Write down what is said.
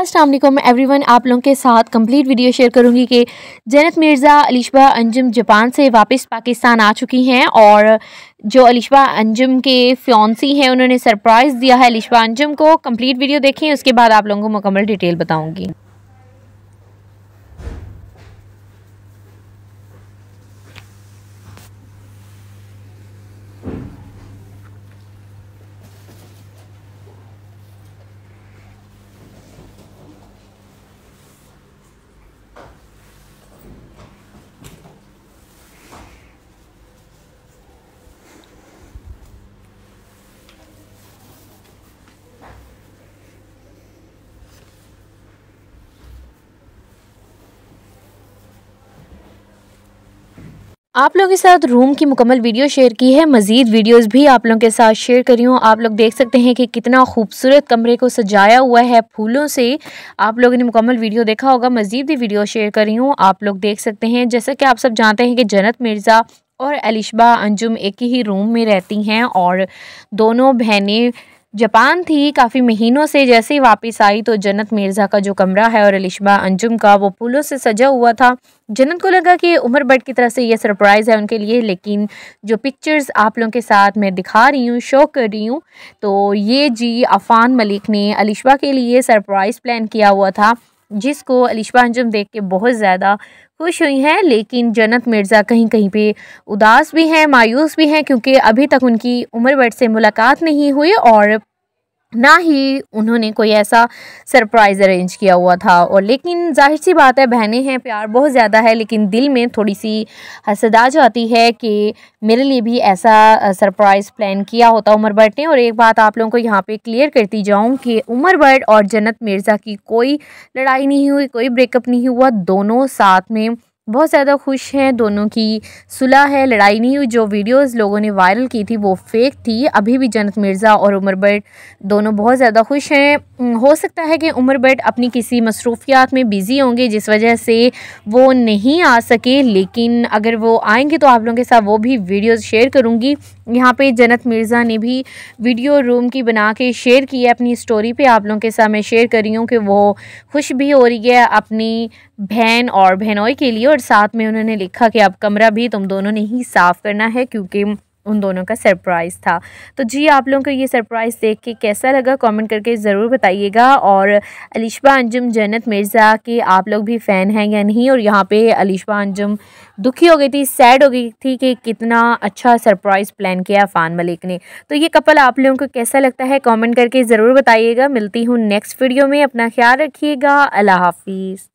Aslam every one आप लोगों के साथ कंप्लीट वीडियो शेयर करूंगी कि जैनत मिर्ज़ा अलिशबा अंजुम जापान से वापस पाकिस्तान आ चुकी हैं और जो अलिशबा अंजुम के फ्योंसी हैं उन्होंने सरप्राइज़ दिया है अलिशबा अंजुम को कंप्लीट वीडियो देखें उसके बाद आप लोगों को मुकम्मल डिटेल बताऊंगी आप लोगों के साथ रूम की मुकम्मल वीडियो शेयर की है मज़ीद वीडियोस भी आप लोगों के साथ शेयर करी हूँ आप लोग देख सकते हैं कि कितना खूबसूरत कमरे को सजाया हुआ है फूलों से आप लोगों ने मुकम्मल वीडियो देखा होगा मज़ीद भी वीडियो शेयर करी हूँ आप लोग देख सकते हैं जैसा कि आप सब जानते हैं कि जन्नत मिर्ज़ा और अलिशबा अंजुम एक ही रूम में रहती हैं और दोनों बहनें जापान थी काफ़ी महीनों से जैसे ही वापस आई तो जन्नत मिर्ज़ा का जो कमरा है और अलिशबा अंजुम का वो फूलों से सजा हुआ था जन्नत को लगा कि उमर बट की तरह से ये सरप्राइज़ है उनके लिए लेकिन जो पिक्चर्स आप लोगों के साथ मैं दिखा रही हूँ शो कर रही हूँ तो ये जी अफ़ान मलिक ने अलिशबा के लिए सरप्राइज़ प्लान किया हुआ था जिसको अलिशबा अंजुम देख के बहुत ज़्यादा खुश हुई हैं लेकिन जन्नत मिर्ज़ा कहीं कहीं पे उदास भी हैं मायूस भी हैं क्योंकि अभी तक उनकी उम्र भट्ट से मुलाकात नहीं हुई और ना ही उन्होंने कोई ऐसा सरप्राइज़ अरेंज किया हुआ था और लेकिन जाहिर सी बात है बहनें हैं प्यार बहुत ज़्यादा है लेकिन दिल में थोड़ी सी हसद आ जाती है कि मेरे लिए भी ऐसा सरप्राइज़ प्लान किया होता उमर भट्ट ने और एक बात आप लोगों को यहाँ पे क्लियर करती जाऊँ कि उमर भट्ट और जन्नत मिर्ज़ा की कोई लड़ाई नहीं हुई कोई ब्रेकअप नहीं हुआ दोनों साथ में बहुत ज़्यादा खुश हैं दोनों की सुलह है लड़ाई नहीं हुई जो वीडियोस लोगों ने वायरल की थी वो फेक थी अभी भी जन्नत मिर्ज़ा और उमर बट दोनों बहुत ज़्यादा खुश हैं हो सकता है कि उमर बट अपनी किसी मसरूफियात में बिज़ी होंगे जिस वजह से वो नहीं आ सके लेकिन अगर वो आएंगे तो आप लोगों के साथ वो भी वीडियोज़ शेयर करूँगी यहाँ पर जन्नत मिर्ज़ा ने भी वीडियो रूम की बना के शेयर की है अपनी स्टोरी पर आप लोगों के साथ मैं शेयर कर रही हूँ कि वो खुश भी हो रही है अपनी बहन और बहनोई के लिए और साथ में उन्होंने लिखा कि अब कमरा भी तुम दोनों ने ही साफ़ करना है क्योंकि उन दोनों का सरप्राइज़ था तो जी आप लोगों को ये सरप्राइज़ देख के कैसा लगा कमेंट करके ज़रूर बताइएगा और अलिशबा अंजुम जन्नत मिर्ज़ा के आप लोग भी फ़ैन हैं या नहीं और यहाँ पे अलिशबा अंजुम दुखी हो गई थी सैड हो गई थी कि कितना अच्छा सरप्राइज़ प्लान किया फ़ान मलिक ने तो ये कपल आप लोगों को कैसा लगता है कॉमेंट करके ज़रूर बताइएगा मिलती हूँ नेक्स्ट वीडियो में अपना ख्याल रखिएगा अल्लाह हाफिज़